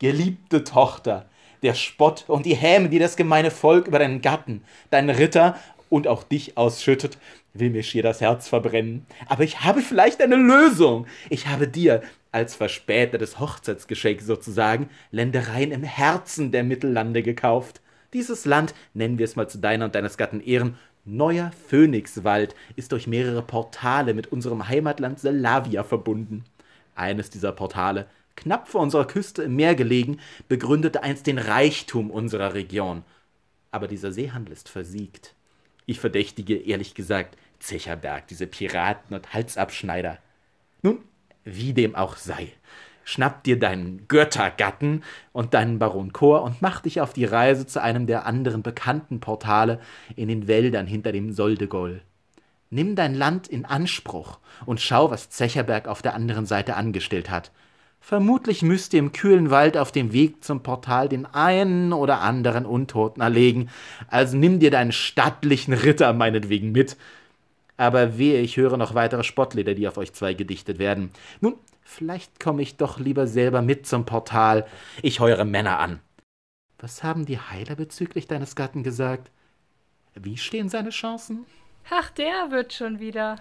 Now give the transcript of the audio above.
geliebte Tochter, der Spott und die Häme, die das gemeine Volk über deinen Gatten, deinen Ritter und auch dich ausschüttet, will mir schier das Herz verbrennen. Aber ich habe vielleicht eine Lösung. Ich habe dir, als verspätetes Hochzeitsgeschenk sozusagen, Ländereien im Herzen der Mittellande gekauft. Dieses Land, nennen wir es mal zu deiner und deines Gatten Ehren, Neuer Phönixwald, ist durch mehrere Portale mit unserem Heimatland Selavia verbunden. Eines dieser Portale knapp vor unserer Küste im Meer gelegen, begründete einst den Reichtum unserer Region. Aber dieser Seehandel ist versiegt. Ich verdächtige, ehrlich gesagt, Zecherberg, diese Piraten und Halsabschneider. Nun, wie dem auch sei, schnapp dir deinen Göttergatten und deinen Baron Chor und mach dich auf die Reise zu einem der anderen bekannten Portale in den Wäldern hinter dem Soldegol. Nimm dein Land in Anspruch und schau, was Zecherberg auf der anderen Seite angestellt hat. Vermutlich müsst ihr im kühlen Wald auf dem Weg zum Portal den einen oder anderen Untoten erlegen, also nimm dir deinen stattlichen Ritter meinetwegen mit. Aber wehe, ich höre noch weitere Spottlieder, die auf euch zwei gedichtet werden. Nun, vielleicht komme ich doch lieber selber mit zum Portal. Ich heure Männer an. Was haben die Heiler bezüglich deines Gatten gesagt? Wie stehen seine Chancen? Ach, der wird schon wieder.